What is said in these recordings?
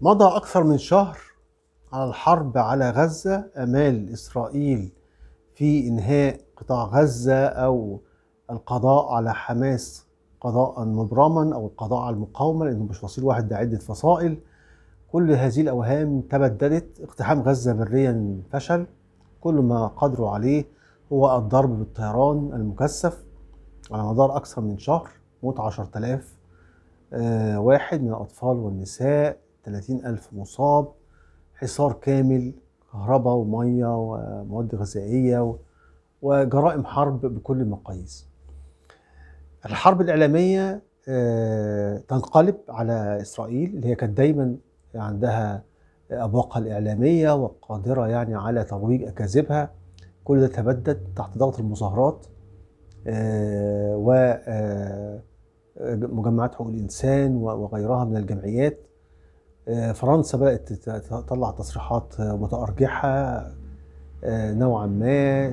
مضى أكثر من شهر على الحرب على غزة أمال إسرائيل في إنهاء قطاع غزة أو القضاء على حماس قضاء مبرما أو القضاء على المقاومة لأنه مش فصيل واحد ده عدة فصائل كل هذه الأوهام تبددت اقتحام غزة بريا فشل كل ما قدروا عليه هو الضرب بالطيران المكثف على مدار أكثر من شهر موت آلاف آه، واحد من الأطفال والنساء 30 ألف مصاب حصار كامل كهرباء ومية ومواد غذائية وجرائم حرب بكل المقاييس الحرب الإعلامية آه، تنقلب على إسرائيل اللي هي كانت دايما عندها أبواقها الإعلامية وقادرة يعني على ترويج أكاذيبها كل ده تبدد تحت ضغط المظاهرات آه، و آه، مجمعات حقوق الإنسان وغيرها من الجمعيات آه، فرنسا بدات تطلع تصريحات آه، متارجحه آه، نوعا ما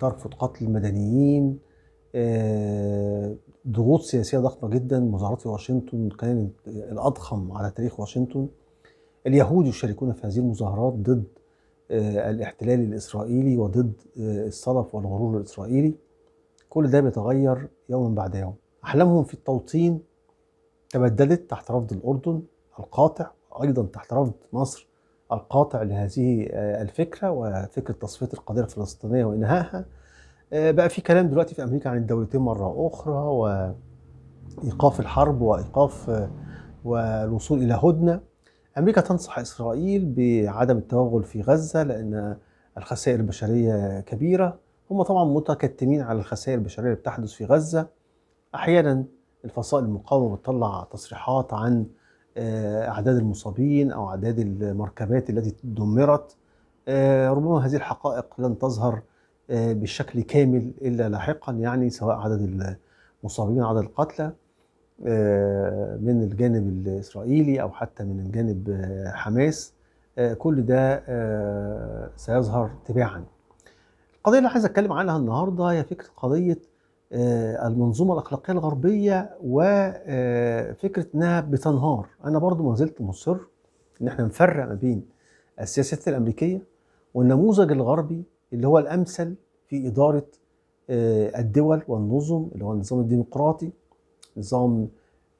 ترفض قتل المدنيين ضغوط سياسيه ضخمه جدا مظاهرات في واشنطن كانت الاضخم على تاريخ واشنطن اليهود يشاركون في هذه المظاهرات ضد الاحتلال الاسرائيلي وضد الصلف والغرور الاسرائيلي كل ده بيتغير يوما بعد يوم احلامهم في التوطين تبدلت تحت رفض الاردن القاطع وايضا تحت رفض مصر القاطع لهذه آه، الفكره وفكره تصفيه القضيه الفلسطينيه وانهائها آه، بقى في كلام دلوقتي في امريكا عن الدولتين مره اخرى وايقاف الحرب وايقاف آه، والوصول الى هدنه امريكا تنصح اسرائيل بعدم التوغل في غزه لان الخسائر البشريه كبيره هم طبعا متكتمين على الخسائر البشريه اللي بتحدث في غزه احيانا الفصائل المقاومه بتطلع تصريحات عن آه، اعداد المصابين او اعداد المركبات التي دمرت آه، ربما هذه الحقائق لن تظهر آه، بالشكل كامل الا لاحقا يعني سواء عدد المصابين عدد القتلى من الجانب الاسرائيلي او حتى من الجانب حماس كل ده سيظهر تباعا القضيه اللي عايز اتكلم عنها النهارده هي فكره قضيه آه، المنظومه الاخلاقيه الغربيه وفكره آه، انها بتنهار انا برضو ما زلت مصر ان احنا نفرق ما بين السياسات الامريكيه والنموذج الغربي اللي هو الامثل في اداره آه، الدول والنظم اللي هو النظام الديمقراطي نظام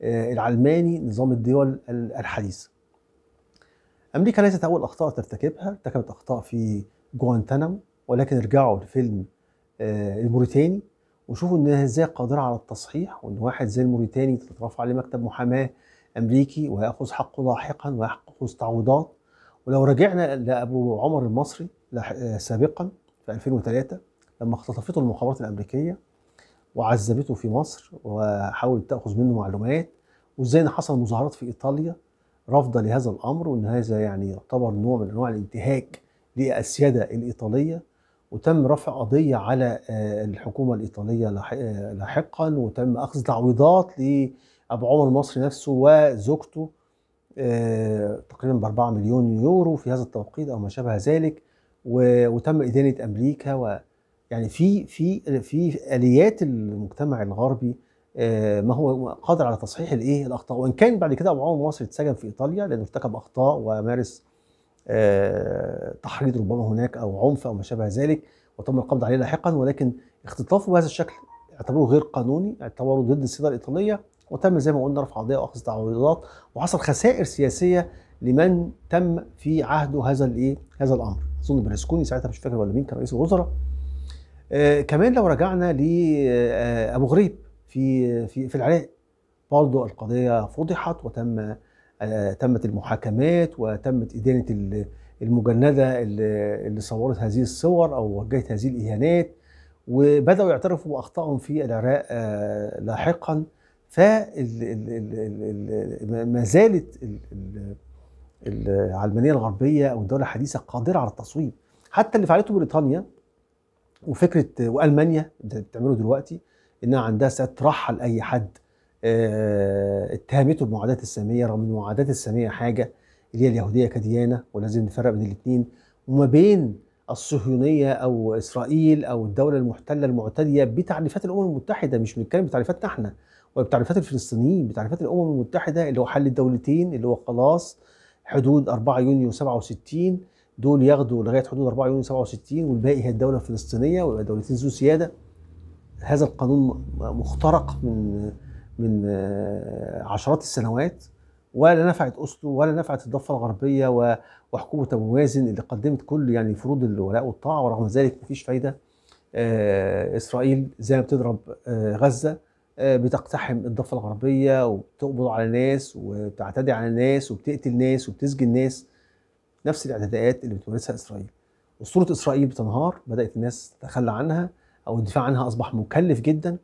العلماني نظام الدول الحديثه امريكا ليست اول اخطاء ترتكبها ارتكبت اخطاء في جوانتانامو ولكن ارجعوا لفيلم الموريتاني وشوفوا انها ازاي قادره على التصحيح وان واحد زي الموريتاني تترفع عليه مكتب محاماه امريكي وياخذ حقه لاحقا وياخذ تعويضات ولو رجعنا لابو عمر المصري سابقا في 2003 لما اختطفته المخابرات الامريكيه وعذبته في مصر وحاولت تاخذ منه معلومات وازاي ان حصل مظاهرات في ايطاليا رافضه لهذا الامر وان هذا يعني يعتبر نوع من انواع الانتهاك للسياده الايطاليه وتم رفع قضية على آه، الحكومة الإيطالية آه، لاحقا وتم أخذ تعويضات لأبو عمر المصري نفسه وزوجته آه، تقريبا ب 4 مليون يورو في هذا التوقيت أو ما شابه ذلك وتم إدانة أمريكا و يعني في في في آليات المجتمع الغربي ما هو قادر على تصحيح الايه الاخطاء وان كان بعد كده ابو عمر المصري اتسجن في ايطاليا لانه ارتكب اخطاء ومارس آه، تحريض ربما هناك او عنف او ما شابه ذلك وتم القبض عليه لاحقا ولكن اختطافه بهذا الشكل اعتبروه غير قانوني اعتبروه ضد السياده الايطاليه وتم زي ما قلنا رفع قضيه واخذ تعويضات وحصل خسائر سياسيه لمن تم في عهده هذا الايه هذا الامر اظن برلسكوني ساعتها مش فاكر ولا مين كان رئيس الوزراء آه، كمان لو رجعنا لابو آه، غريب في في في العراق برضه القضيه فضحت وتم آه، تمت المحاكمات وتمت إدانة المجندة اللي صورت هذه الصور أو وجهت هذه الإهانات وبدأوا يعترفوا بأخطائهم في العراق آه، لاحقا فما زالت العلمانية الغربية أو الدولة الحديثة قادرة على التصويب حتى اللي فعلته بريطانيا وفكرة وألمانيا بتعمله دلوقتي إنها عندها سترحل أي حد آه، اتهمته بمعاداة السامية رغم ان معاداة السامية حاجة اللي هي اليهودية كديانة ولازم نفرق بين الاثنين وما بين الصهيونية أو إسرائيل أو الدولة المحتلة المعتدية بتعريفات الأمم المتحدة مش بنتكلم بتعريفاتنا احنا ولا بتعريفات الفلسطينيين بتعريفات الأمم المتحدة اللي هو حل الدولتين اللي هو خلاص حدود 4 يونيو 67 دول ياخدوا لغاية حدود 4 يونيو 67 والباقي هي الدولة الفلسطينية ويبقى دولتين ذو سيادة هذا القانون مخترق من من آه، عشرات السنوات ولا نفعت أسلو ولا نفعت الضفة الغربية وحكومة أبو مازن اللي قدمت كل يعني فروض الولاء والطاعة ورغم ذلك مفيش فايدة آه، إسرائيل زي ما بتضرب آه، غزة بتقتحم الضفة الغربية وبتقبض على ناس وبتعتدي على ناس وبتقتل ناس وبتسجن ناس نفس الاعتداءات اللي بتمارسها إسرائيل أسطورة إسرائيل بتنهار بدأت الناس تتخلى عنها أو الدفاع عنها أصبح مكلف جدا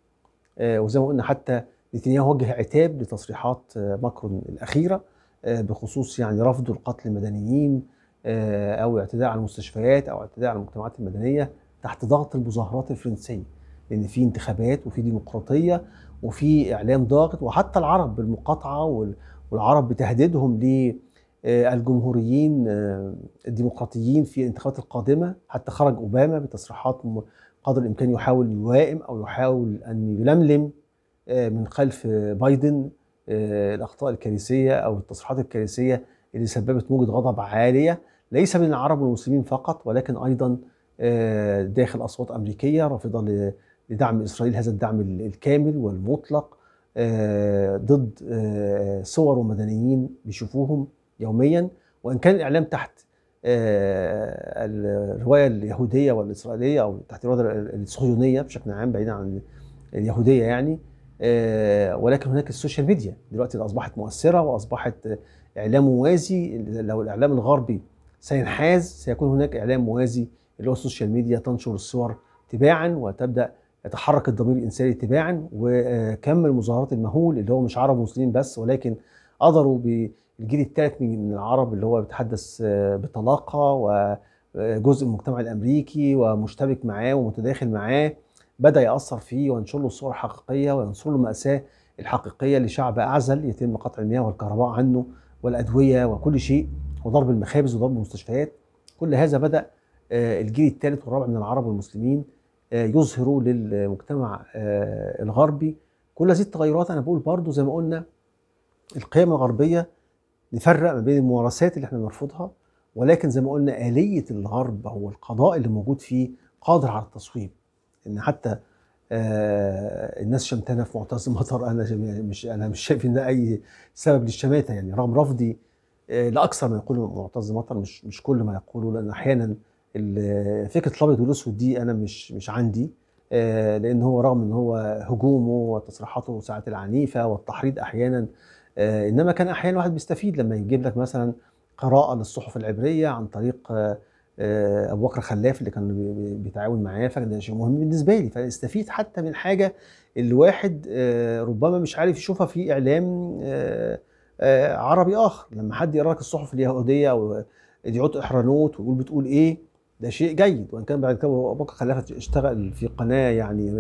وزي ما قلنا حتى نتنياهو وجه عتاب لتصريحات آه، ماكرون الاخيره آه، بخصوص يعني رفضه لقتل مدنيين آه، او اعتداء على المستشفيات او اعتداء على المجتمعات المدنيه تحت ضغط المظاهرات الفرنسيه لان في انتخابات وفي ديمقراطيه وفي اعلام ضاغط وحتى العرب بالمقاطعه والعرب بتهديدهم للجمهوريين الديمقراطيين في الانتخابات القادمه حتى خرج اوباما بتصريحات قدر الامكان يحاول يوائم او يحاول ان يلملم آه، من خلف بايدن آه، الاخطاء الكارثيه او التصريحات الكارثيه اللي سببت موجه غضب عاليه ليس من العرب والمسلمين فقط ولكن ايضا آه، داخل اصوات امريكيه رافضه لدعم اسرائيل هذا الدعم الكامل والمطلق ضد صور ومدنيين بيشوفوهم يوميا وان كان الاعلام تحت الروايه اليهوديه والاسرائيليه او تحت الروايه الصهيونيه بشكل عام بعيدا عن اليهوديه يعني آه، ولكن هناك السوشيال ميديا دلوقتي اصبحت مؤثره واصبحت اعلام موازي لو الاعلام الغربي سينحاز سيكون هناك اعلام موازي اللي هو السوشيال ميديا تنشر الصور تباعا وتبدا يتحرك الضمير الانساني تباعا وكم المظاهرات المهول اللي هو مش عرب ومسلمين بس ولكن قدروا بالجيل الثالث من العرب اللي هو بيتحدث آه، بطلاقه وجزء من المجتمع الامريكي ومشتبك معاه ومتداخل معاه بدا ياثر فيه وينشر له الصور الحقيقيه وينشر له الماساه الحقيقيه لشعب اعزل يتم قطع المياه والكهرباء عنه والادويه وكل شيء وضرب المخابز وضرب المستشفيات كل هذا بدا آه، الجيل الثالث والرابع من العرب والمسلمين آه، يظهروا للمجتمع آه، الغربي كل هذه التغيرات انا بقول برضو زي ما قلنا القيم الغربيه نفرق ما بين الممارسات اللي احنا بنرفضها ولكن زي ما قلنا آلية الغرب أو القضاء اللي موجود فيه قادر على التصويب ان حتى آه الناس شمتانه في معتز مطر انا مش انا مش شايف ان اي سبب للشماته يعني رغم رفضي آه لاكثر ما يقوله معتز مطر مش مش كل ما يقوله لان احيانا فكره الابيض والاسود دي انا مش مش عندي آه لان هو رغم ان هو هجومه وتصريحاته ساعات العنيفه والتحريض احيانا آه، انما كان احيانا الواحد بيستفيد لما يجيب لك مثلا قراءه للصحف العبريه عن طريق آه، آه، ابو بكر خلاف اللي كان بيتعاون معاه فده شيء مهم بالنسبه لي فاستفيد حتى من حاجه الواحد آه، ربما مش عارف يشوفها في اعلام آه، عربي اخر لما حد يقرا لك الصحف اليهوديه او ديوت احرانوت ويقول بتقول ايه ده شيء جيد وان كان بعد كده ابو بكر خلاف اشتغل في قناه يعني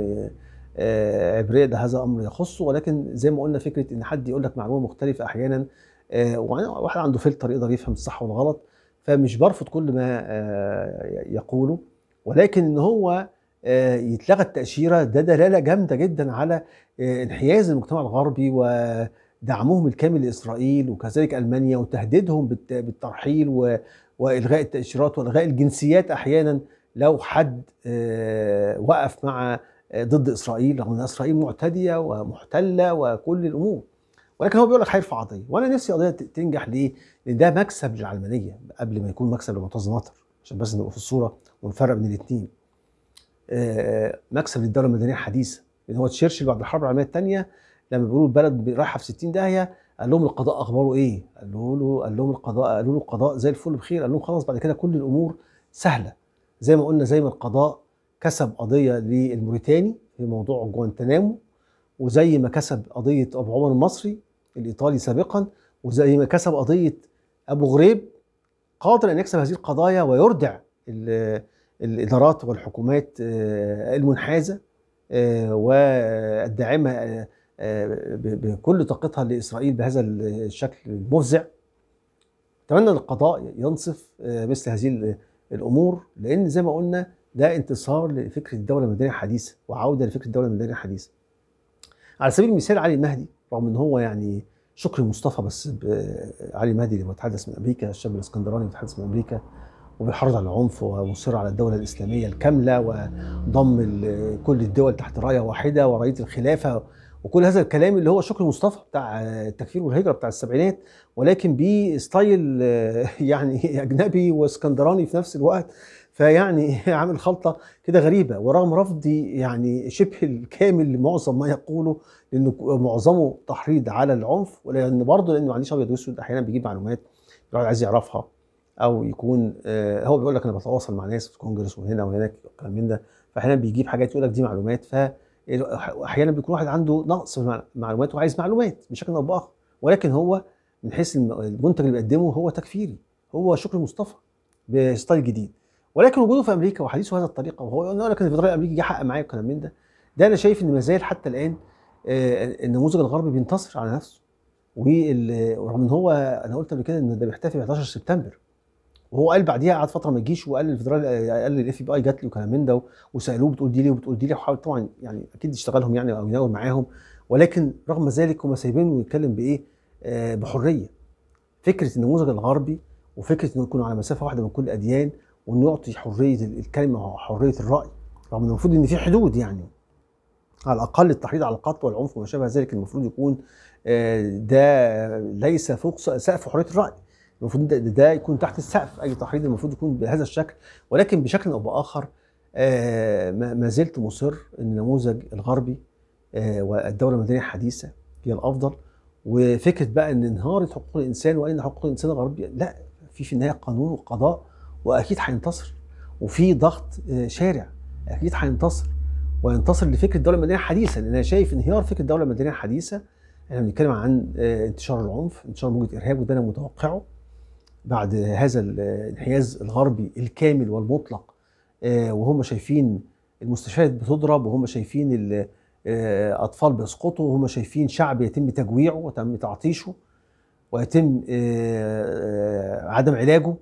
عبريه ده هذا امر يخصه ولكن زي ما قلنا فكره ان حد يقول لك معلومه مختلفه احيانا واحد عنده فلتر يقدر يفهم الصح والغلط فمش برفض كل ما آه، يقوله ولكن ان هو آه، يتلغى التاشيره ده دلاله جامده جدا على آه، انحياز المجتمع الغربي ودعمهم الكامل لاسرائيل وكذلك المانيا وتهديدهم بالترحيل والغاء التاشيرات والغاء الجنسيات احيانا لو حد وقف مع ضد اسرائيل رغم ان اسرائيل معتديه ومحتله وكل الامور ولكن هو بيقول لك هيرفع قضيه وانا نفسي قضيه تنجح ليه؟ لان ده مكسب للعلمانيه قبل ما يكون مكسب لمعتز مطر عشان بس نبقى في الصوره ونفرق بين الاثنين. آه، مكسب للدوله المدنيه الحديثه لان هو تشرشل بعد الحرب العالميه الثانيه لما بيقولوا البلد رايحه في 60 داهيه قال لهم القضاء اخباره ايه؟ قالوا له قال لهم القضاء قالوا له القضاء زي الفل بخير قال لهم خلاص بعد كده كل الامور سهله زي ما قلنا زي ما القضاء كسب قضيه للموريتاني في موضوع جوانتنامو وزي ما كسب قضيه ابو عمر المصري الايطالي سابقا وزي ما كسب قضيه ابو غريب قادر ان يكسب هذه القضايا ويردع الادارات والحكومات آه، المنحازه آه، والداعمه آه، بكل طاقتها لاسرائيل بهذا الشكل المفزع اتمنى ان القضاء ينصف مثل هذه الامور لان زي ما قلنا ده انتصار لفكره الدوله المدنيه الحديثه وعوده لفكره الدوله المدنيه الحديثه على سبيل المثال علي المهدي رغم ان هو يعني شكري مصطفى بس علي مهدي اللي بيتحدث من امريكا الشاب الاسكندراني بيتحدث من امريكا وبيحرض على العنف ومصر على الدوله الاسلاميه الكامله وضم كل الدول تحت رايه واحده ورايه الخلافه وكل هذا الكلام اللي هو شكري مصطفى بتاع التكفير والهجره بتاع السبعينات ولكن بستايل يعني اجنبي واسكندراني في نفس الوقت فيعني إيه، عامل خلطه كده غريبه ورغم رفضي يعني شبه الكامل لمعظم ما يقوله لانه معظمه تحريض على العنف ولان برضه لانه ما عنديش ابيض واسود احيانا بيجيب معلومات الواحد عايز يعرفها او يكون آه هو بيقول لك انا بتواصل مع ناس في الكونجرس وهنا وهناك وكلام من ده فاحيانا بيجيب حاجات يقول لك دي معلومات ف احيانا بيكون واحد عنده نقص في المعلومات وعايز معلومات بشكل او باخر ولكن هو من حيث المنتج اللي بيقدمه هو تكفيري هو شكري مصطفى بستايل جديد ولكن وجوده في امريكا وحديثه هذا الطريقه وهو يقول لك ان الفيدرالي الامريكي جه حق معايا والكلام من ده ده انا شايف ان ما زال حتى الان النموذج آه، الغربي بينتصر على نفسه ورغم ان هو انا قلت قبل كده ان ده بيحتفل ب 11 سبتمبر وهو قال بعديها قعد فتره ما تجيش وقال الفيدرالي آه، قال الاف بي اي جات لي وكلام من ده وسالوه بتقول دي ليه وبتقول دي ليه وحاول طبعا يعني اكيد يشتغلهم يعني او يناور معاهم ولكن رغم ذلك هم سايبينه ويتكلم بايه؟ آه بحريه. فكره النموذج الغربي وفكره انه يكون على مسافه واحده من كل الاديان وان يعطي حريه الكلمه وحريه الراي رغم ان المفروض ان في حدود يعني على الاقل التحريض على القتل والعنف وما شابه ذلك المفروض يكون آه، ده ليس فوق سقف حريه الراي المفروض ده, ده يكون تحت السقف اي تحريض المفروض يكون بهذا الشكل ولكن بشكل او باخر آه، ما زلت مصر ان النموذج الغربي آه، والدوله المدنيه الحديثه هي الافضل وفكره بقى ان انهارت حقوق الانسان وان حقوق الانسان الغربيه لا في في النهايه قانون وقضاء واكيد هينتصر وفي ضغط آه، شارع اكيد هينتصر وينتصر لفكره الدوله المدنيه الحديثه لان انا شايف انهيار فكره الدوله المدنيه الحديثه احنا يعني بنتكلم عن آه، انتشار العنف انتشار موجه ارهاب وده انا متوقعه بعد هذا آه، الانحياز الغربي الكامل والمطلق وهم شايفين المستشفيات بتضرب وهم شايفين الاطفال بيسقطوا وهم شايفين شعب يتم تجويعه وتم تعطيشه ويتم عدم علاجه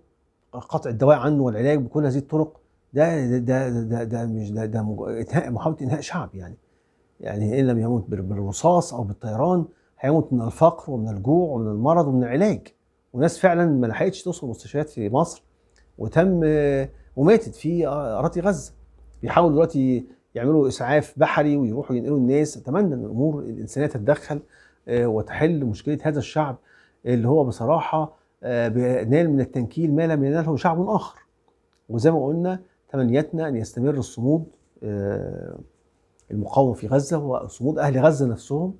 قطع الدواء عنه والعلاج بكل هذه الطرق ده ده ده ده, ده مش ده ده محاوله انهاء شعب يعني يعني ان لم يموت بالرصاص او بالطيران هيموت من الفقر ومن الجوع ومن المرض ومن العلاج وناس فعلا ما لحقتش توصل مستشفيات في مصر وتم وماتت في اراضي غزه بيحاولوا دلوقتي يعملوا اسعاف بحري ويروحوا ينقلوا الناس اتمنى ان الامور الانسانيه تتدخل آه، وتحل مشكله هذا الشعب اللي هو بصراحه آه، بنال من التنكيل ما لم يناله شعب آخر وزي ما قلنا تمنيتنا أن يستمر الصمود آه، المقاومة في غزة وصمود أهل غزة نفسهم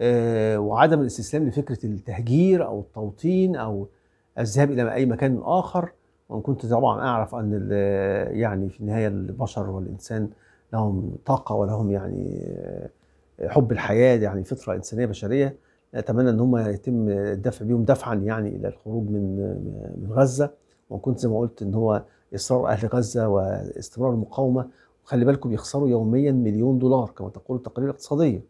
آه، وعدم الاستسلام لفكرة التهجير أو التوطين أو الذهاب إلى أي مكان آخر وإن كنت طبعا أعرف أن يعني في النهاية البشر والإنسان لهم طاقة ولهم يعني حب الحياة يعني فطرة إنسانية بشرية نتمنى ان هم يتم الدفع بيهم دفعا يعني الى الخروج من من غزه وكنت زي ما قلت ان هو اصرار اهل غزه واستمرار المقاومه وخلي بالكم يخسروا يوميا مليون دولار كما تقول التقارير الاقتصاديه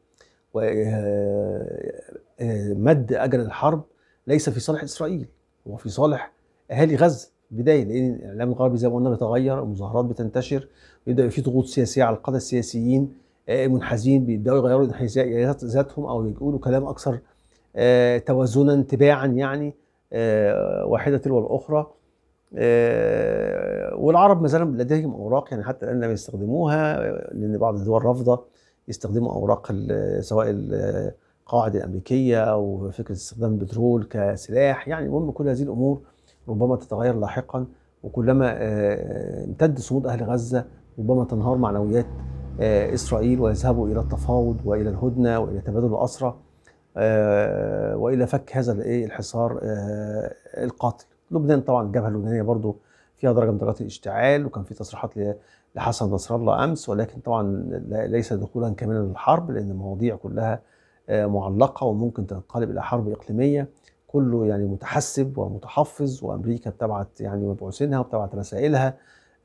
ومد آه، آه، اجل الحرب ليس في صالح اسرائيل هو في صالح اهالي غزه بدايه لان الاعلام الغربي زي ما قلنا بيتغير المظاهرات بتنتشر بيبدا في ضغوط سياسيه على القاده السياسيين آه، منحازين بيبداوا يغيروا انحيازات ذاتهم او يقولوا كلام اكثر آه، توازنا تباعا يعني آه، واحده تلو الاخرى والعرب ما زال لديهم اوراق يعني حتى الان لم يستخدموها لان بعض الدول رافضه يستخدموا اوراق سواء القواعد الامريكيه او فكره استخدام البترول كسلاح يعني المهم كل هذه الامور ربما تتغير لاحقا وكلما امتد صمود اهل غزه ربما تنهار معنويات آه، إسرائيل ويذهبوا إلى التفاوض وإلى الهدنة وإلى تبادل الأسرى آه، وإلى فك هذا الحصار آه، القاتل لبنان طبعا الجبهة اللبنانية برضو فيها درجة من درجات الاشتعال وكان في تصريحات لحسن نصر الله أمس ولكن طبعا ليس دخولا كاملا للحرب لأن المواضيع كلها معلقة وممكن تنقلب إلى حرب إقليمية كله يعني متحسب ومتحفظ وامريكا بتبعت يعني مبعوثينها وبتبعت رسائلها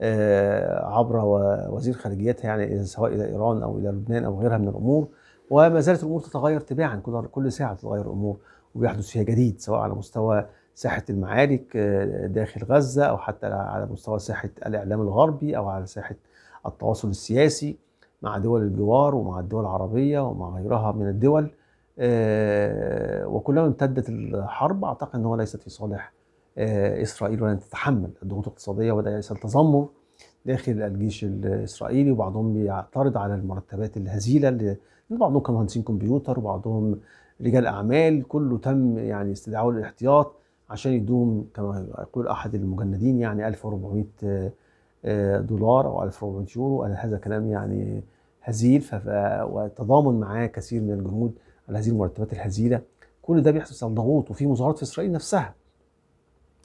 آه، عبر وزير خارجيتها يعني سواء الى ايران او الى لبنان او غيرها من الامور وما زالت الامور تتغير تباعا كل كل ساعه تتغير الامور وبيحدث فيها جديد سواء على مستوى ساحه المعارك آه، داخل غزه او حتى على مستوى ساحه الاعلام الغربي او على ساحه التواصل السياسي مع دول الجوار ومع الدول العربيه ومع غيرها من الدول آه، وكلما امتدت الحرب اعتقد ان هو ليست في صالح آه، اسرائيل ولن تتحمل الضغوط الاقتصاديه وبدا يحصل تذمر داخل الجيش الاسرائيلي وبعضهم بيعترض على المرتبات الهزيله اللي بعضهم كانوا مهندسين كمبيوتر وبعضهم رجال اعمال كله تم يعني استدعاء للاحتياط عشان يدوم كما يقول احد المجندين يعني 1400 آه، دولار او 1400 يورو هذا كلام يعني هزيل وتضامن معاه كثير من الجنود على هذه المرتبات الهزيله كل ده بيحصل ضغوط وفي مظاهرات في اسرائيل نفسها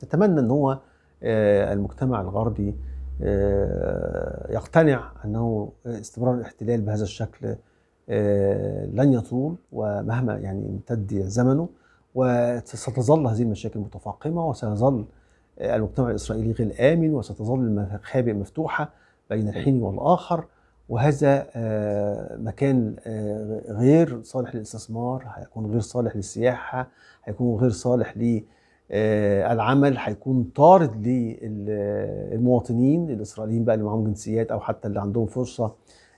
نتمنى ان هو آه، المجتمع الغربي آه، يقتنع انه استمرار الاحتلال بهذا الشكل آه، لن يطول ومهما يعني امتد زمنه وستظل هذه المشاكل متفاقمه وسيظل المجتمع الاسرائيلي غير امن وستظل المخابئ مفتوحه بين الحين والاخر وهذا مكان غير صالح للاستثمار هيكون غير صالح للسياحه هيكون غير صالح ل آه، العمل هيكون طارد للمواطنين الاسرائيليين بقى اللي معاهم جنسيات او حتى اللي عندهم فرصه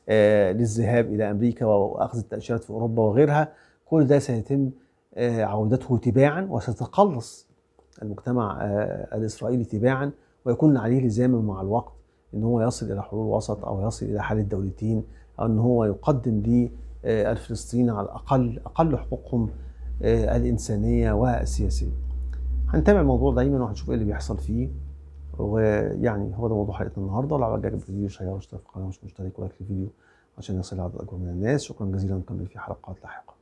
آه، للذهاب الى امريكا واخذ التاشيرات في اوروبا وغيرها كل ده سيتم آه، عودته تباعا وسيتقلص المجتمع الاسرائيلي تباعا ويكون عليه لزاما مع الوقت ان هو يصل الى حلول وسط او يصل الى حل الدولتين او ان هو يقدم للفلسطينيين على الاقل اقل حقوقهم الانسانيه والسياسيه هنتابع الموضوع دايما وهنشوف ايه اللي بيحصل فيه ويعني هو ده موضوع حلقتنا النهارده لو عجبك الفيديو شير واشترك في القناه مش مشترك ولايك للفيديو عشان يصل لعدد اكبر من الناس شكرا جزيلا نكمل في حلقات لاحقه